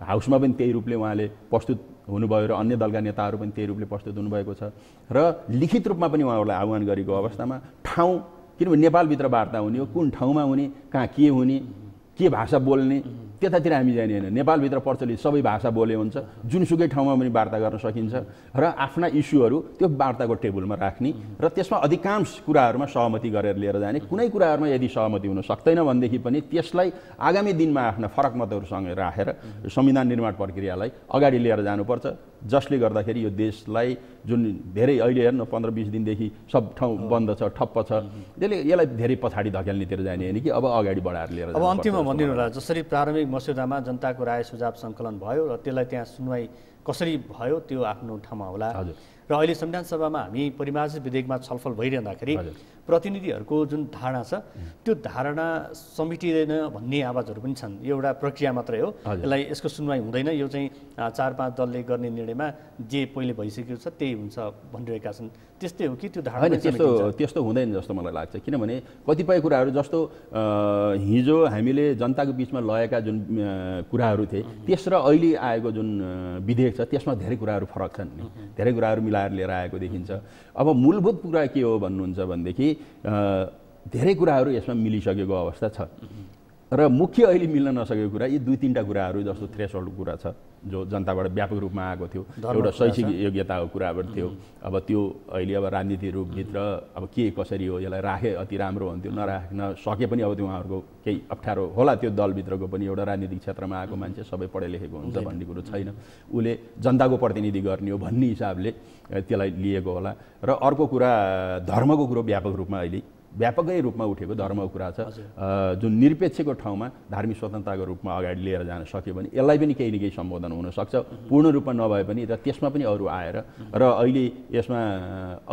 हाउसमा पनि त्यही रूपले उहाँले प्रस्तुत हुनुभयो र अन्य दलका नेताहरू पनि त्यही रूपले प्रस्तुत हुनुभएको छ र लिखित रूपमा पनि उहाँहरूलाई आह्वान गरेको अवस्थामा ठाउँ किनभने नेपालभित्र वार्ता हुने हो कुन ठाउँमा हुने कहाँ के हुने के भाषा बोल्ने त्यतातिर हामी जाने होइन नेपालभित्र प्रचलित सबै भाषा बोले हुन्छ जुनसुकै ठाउँमा पनि वार्ता गर्न सकिन्छ र आफ्ना इस्युहरू त्यो वार्ताको टेबलमा राख्ने र त्यसमा अधिकांश कुराहरूमा सहमति गरेर लिएर जाने कुनै कुराहरूमा यदि सहमति हुन सक्दैन भनेदेखि पनि त्यसलाई आगामी दिनमा आफ्ना फरक मतहरूसँग राखेर संविधान निर्माण प्रक्रियालाई अगाडि लिएर जानुपर्छ जसले गर्दाखेरि यो देशलाई जुन धेरै अहिले हेर्नु पन्ध्र बिस दिनदेखि सब ठाउँ बन्द छ ठप्प छ त्यसले यसलाई धेरै पछाडि धकेल्नेतिर जाने होइन कि अब अगाडि बढाएर लिएर अब अन्तिममा भनिदिनु होला जसरी प्रारम्भिक मस्यौदामा जनताको राय सुझाव सङ्कलन भयो र त्यसलाई त्यहाँ सुनवाई कसरी भयो त्यो आफ्नो ठाउँमा होला हजुर र अहिले संविधान सभामा हामी परिमार्जित विधेयकमा छलफल भइरहँदाखेरि प्रतिनिधिहरूको जुन धारणा छ त्यो धारणा समेटिँदैन भन्ने आवाजहरू पनि छन् यो एउटा प्रक्रिया मात्रै हो यसलाई यसको सुनवाई हुँदैन यो चाहिँ चार पाँच दलले गर्ने निर्णयमा जे पहिले भइसकेको छ त्यही हुन्छ भनिरहेका छन् त्यस्तै हो कि त्यो धारणा त्यस्तो त्यस्तो हुँदैन जस्तो मलाई लाग्छ किनभने कतिपय कुराहरू जस्तो हिजो हामीले जनताको बिचमा लगाएका जुन कुराहरू थिए त्यस र अहिले आएको जुन विधेयक छ त्यसमा धेरै कुराहरू फरक छन् धेरै कुराहरू मिलाएर लिएर आएको देखिन्छ अब मूलभूत कुरा के हो भन्नुहुन्छ भनेदेखि धेरै कुराहरू यसमा मिलिसकेको अवस्था छ र मुख्य अहिले मिल्न नसकेको कुरा यी दुई तिनवटा कुराहरू जस्तो थ्रेसोल्ड कुरा छ जो जनताबाट व्यापक रूपमा आएको थियो एउटा शैक्षिक योग्यताको कुराबाट थियो अब त्यो अहिले अब राजनीति रूपभित्र अब के कसरी हो यसलाई राखे अति राम्रो हुन्थ्यो नराख्न सके पनि अब त्यो उहाँहरूको केही अप्ठ्यारो होला त्यो दलभित्रको पनि एउटा राजनीतिक क्षेत्रमा आएको मान्छे सबै पढे लेखेको हुन्छ भन्ने कुरो छैन उसले जनताको प्रतिनिधि गर्ने हो भन्ने हिसाबले त्यसलाई लिएको होला र अर्को कुरा धर्मको कुरो व्यापक रूपमा अहिले व्यापकै रूपमा उठेको धर्मको कुरा छ जुन निरपेक्षको ठाउँमा धार्मिक स्वतन्त्रताको रूपमा अगाडि लिएर जान सक्यो भने यसलाई पनि केही न केही सम्बोधन हुनसक्छ पूर्ण रूपमा नभए पनि र त्यसमा पनि अरू आएर र अहिले यसमा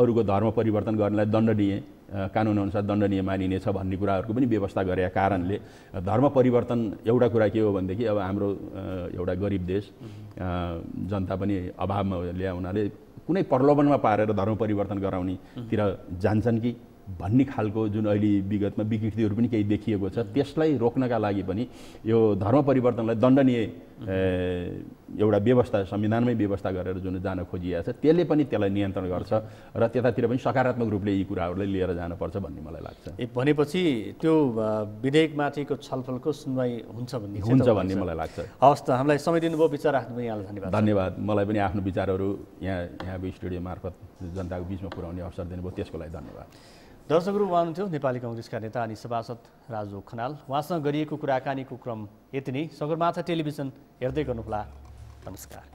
अरूको धर्म परिवर्तन गर्नलाई दण्डनीय कानुनअनुसार दण्डनीय मानिनेछ भन्ने कुराहरूको पनि व्यवस्था गरेका कारणले धर्म परिवर्तन एउटा कुरा के हो भनेदेखि अब हाम्रो एउटा गरिब देश जनता पनि अभावमा ल्याउनाले कुनै प्रलोभनमा पारेर धर्म परिवर्तन गराउनेतिर जान्छन् कि भन्ने खालको जुन अहिले विगतमा विकृतिहरू पनि केही देखिएको छ त्यसलाई रोक्नका लागि पनि यो धर्म परिवर्तनलाई दण्डनीय एउटा व्यवस्था संविधानमै व्यवस्था गरेर जुन जान खोजिएको छ त्यसले पनि त्यसलाई नियन्त्रण गर्छ र त्यतातिर पनि सकारात्मक रूपले यी कुराहरूलाई लिएर जानुपर्छ भन्ने मलाई लाग्छ ए भनेपछि त्यो विधेयकमाथिको छलफलको सुनवाई हुन्छ भन्ने हुन्छ भन्ने मलाई लाग्छ हवस् त हामीलाई समय दिनुभयो विचार राख्नुभयो यहाँलाई धन्यवाद धन्यवाद मलाई पनि आफ्नो विचारहरू यहाँ यहाँको स्टुडियो मार्फत जनताको बिचमा पुर्याउने अवसर दिनुभयो त्यसको लागि धन्यवाद दर्शकहरू हुनुहुन्थ्यो नेपाली कङ्ग्रेसका नेता अनि सभासद राजु खनाल उहाँसँग गरिएको कुराकानीको क्रम यति नै सगरमाथा टेलिभिजन हेर्दै गर्नुहोला नमस्कार